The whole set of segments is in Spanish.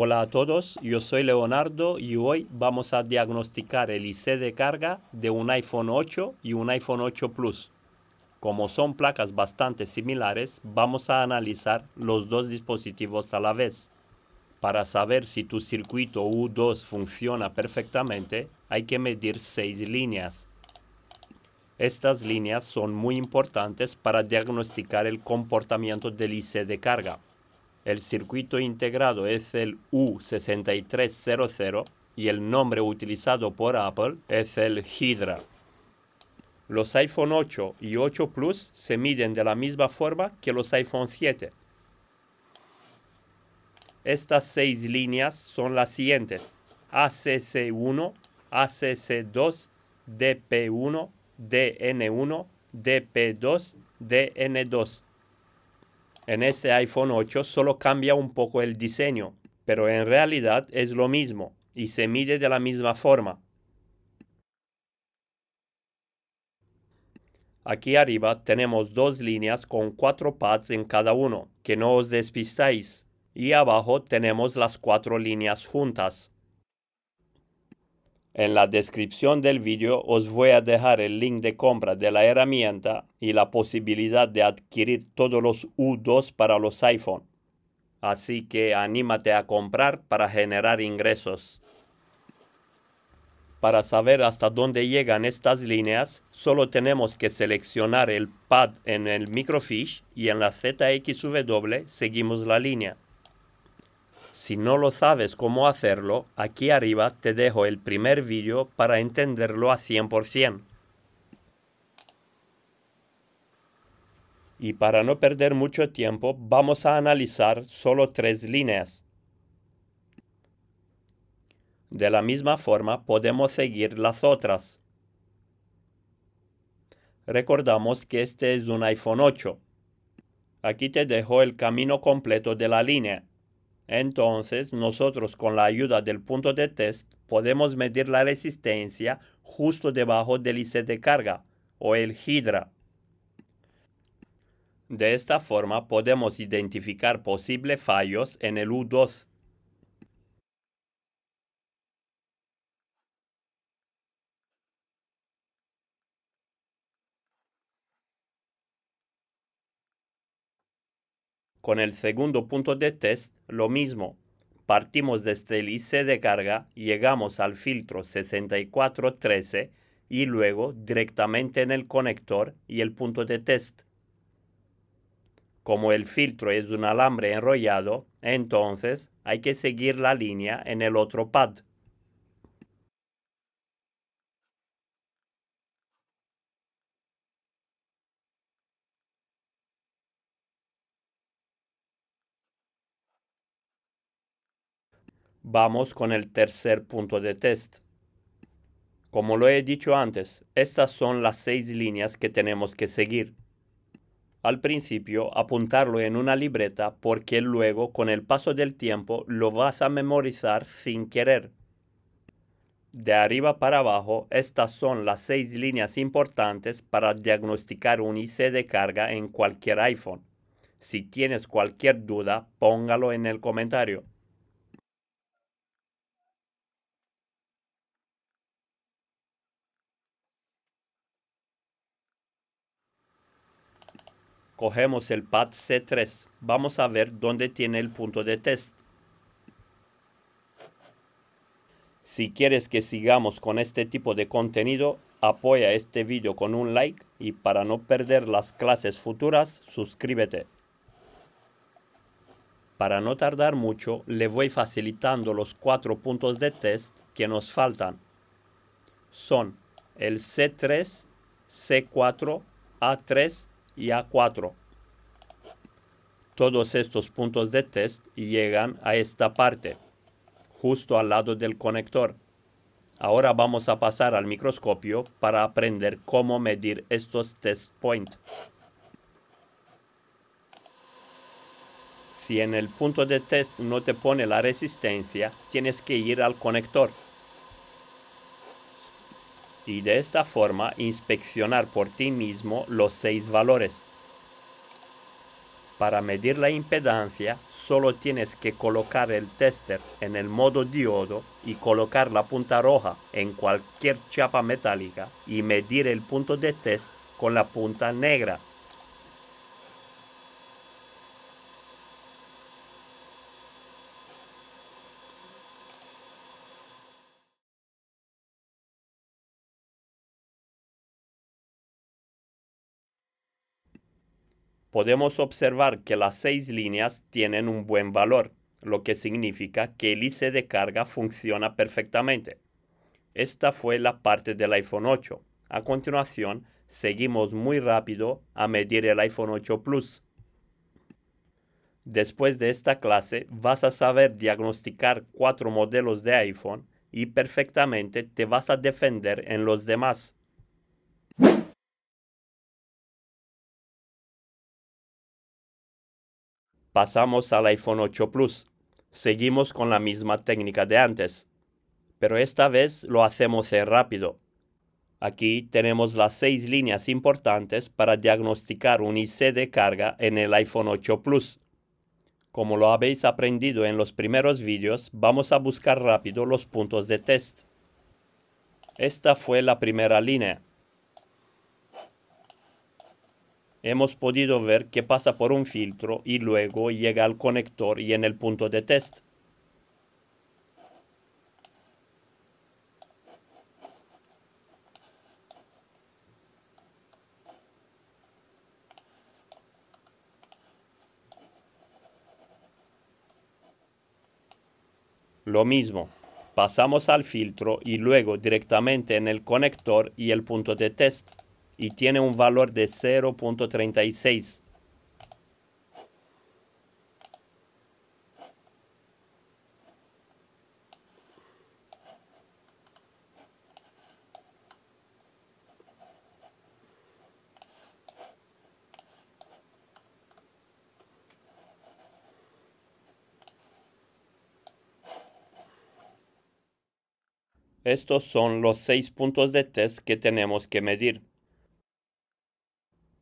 Hola a todos, yo soy Leonardo y hoy vamos a diagnosticar el IC de carga de un iPhone 8 y un iPhone 8 Plus. Como son placas bastante similares, vamos a analizar los dos dispositivos a la vez. Para saber si tu circuito U2 funciona perfectamente, hay que medir seis líneas. Estas líneas son muy importantes para diagnosticar el comportamiento del IC de carga. El circuito integrado es el U6300 y el nombre utilizado por Apple es el Hydra. Los iPhone 8 y 8 Plus se miden de la misma forma que los iPhone 7. Estas seis líneas son las siguientes. ACC1, ACC2, DP1, DN1, DP2, DN2 en este iPhone 8 solo cambia un poco el diseño, pero en realidad es lo mismo y se mide de la misma forma. Aquí arriba tenemos dos líneas con cuatro pads en cada uno, que no os despistáis. Y abajo tenemos las cuatro líneas juntas. En la descripción del vídeo os voy a dejar el link de compra de la herramienta y la posibilidad de adquirir todos los U2 para los iPhone. Así que anímate a comprar para generar ingresos. Para saber hasta dónde llegan estas líneas, solo tenemos que seleccionar el pad en el microfiche y en la ZXW seguimos la línea. Si no lo sabes cómo hacerlo, aquí arriba te dejo el primer vídeo para entenderlo a 100%. Y para no perder mucho tiempo, vamos a analizar solo tres líneas. De la misma forma, podemos seguir las otras. Recordamos que este es un iPhone 8. Aquí te dejo el camino completo de la línea. Entonces, nosotros con la ayuda del punto de test podemos medir la resistencia justo debajo del IC de carga o el HIDRA. De esta forma podemos identificar posibles fallos en el U2 Con el segundo punto de test, lo mismo. Partimos desde el este IC de carga, llegamos al filtro 6413 y luego directamente en el conector y el punto de test. Como el filtro es un alambre enrollado, entonces hay que seguir la línea en el otro pad. Vamos con el tercer punto de test. Como lo he dicho antes, estas son las seis líneas que tenemos que seguir. Al principio, apuntarlo en una libreta porque luego, con el paso del tiempo, lo vas a memorizar sin querer. De arriba para abajo, estas son las seis líneas importantes para diagnosticar un IC de carga en cualquier iPhone. Si tienes cualquier duda, póngalo en el comentario. cogemos el pad C3. Vamos a ver dónde tiene el punto de test. Si quieres que sigamos con este tipo de contenido, apoya este video con un like y para no perder las clases futuras, suscríbete. Para no tardar mucho, le voy facilitando los cuatro puntos de test que nos faltan. Son el C3, C4, A3 y A4. Todos estos puntos de test llegan a esta parte, justo al lado del conector. Ahora vamos a pasar al microscopio para aprender cómo medir estos test points. Si en el punto de test no te pone la resistencia, tienes que ir al conector y de esta forma inspeccionar por ti mismo los seis valores. Para medir la impedancia solo tienes que colocar el tester en el modo diodo y colocar la punta roja en cualquier chapa metálica y medir el punto de test con la punta negra podemos observar que las seis líneas tienen un buen valor, lo que significa que el IC de carga funciona perfectamente. Esta fue la parte del iPhone 8. A continuación, seguimos muy rápido a medir el iPhone 8 Plus. Después de esta clase, vas a saber diagnosticar cuatro modelos de iPhone y perfectamente te vas a defender en los demás. Pasamos al iPhone 8 Plus. Seguimos con la misma técnica de antes, pero esta vez lo hacemos en rápido. Aquí tenemos las seis líneas importantes para diagnosticar un IC de carga en el iPhone 8 Plus. Como lo habéis aprendido en los primeros vídeos, vamos a buscar rápido los puntos de test. Esta fue la primera línea. hemos podido ver que pasa por un filtro y luego llega al conector y en el punto de test. Lo mismo, pasamos al filtro y luego directamente en el conector y el punto de test y tiene un valor de 0.36. Estos son los seis puntos de test que tenemos que medir.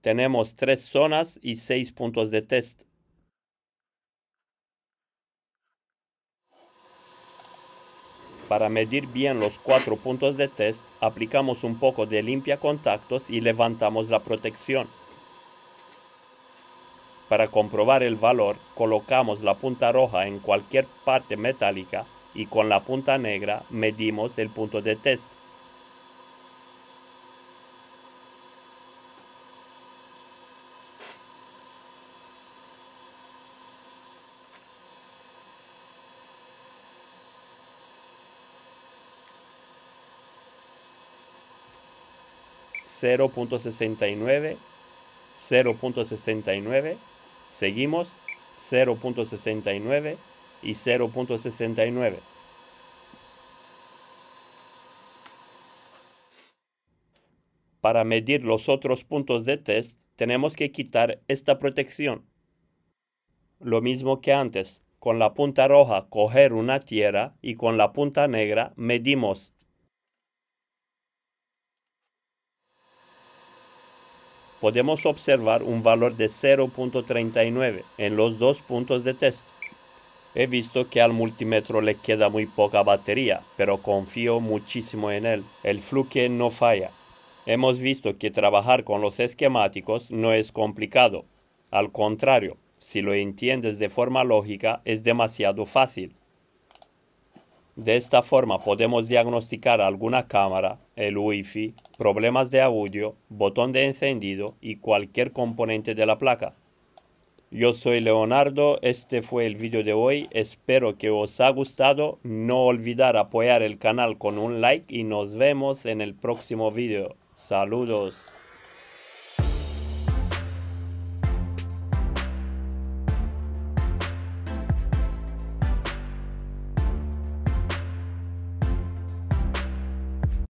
Tenemos tres zonas y seis puntos de test. Para medir bien los cuatro puntos de test, aplicamos un poco de limpia contactos y levantamos la protección. Para comprobar el valor, colocamos la punta roja en cualquier parte metálica y con la punta negra medimos el punto de test. 0.69, 0.69, seguimos 0.69 y 0.69. Para medir los otros puntos de test, tenemos que quitar esta protección. Lo mismo que antes, con la punta roja coger una tierra y con la punta negra medimos podemos observar un valor de 0.39 en los dos puntos de test. He visto que al multímetro le queda muy poca batería, pero confío muchísimo en él. El fluke no falla. Hemos visto que trabajar con los esquemáticos no es complicado. Al contrario, si lo entiendes de forma lógica, es demasiado fácil. De esta forma podemos diagnosticar alguna cámara, el wifi, problemas de audio, botón de encendido y cualquier componente de la placa. Yo soy Leonardo, este fue el vídeo de hoy, espero que os ha gustado, no olvidar apoyar el canal con un like y nos vemos en el próximo vídeo. Saludos.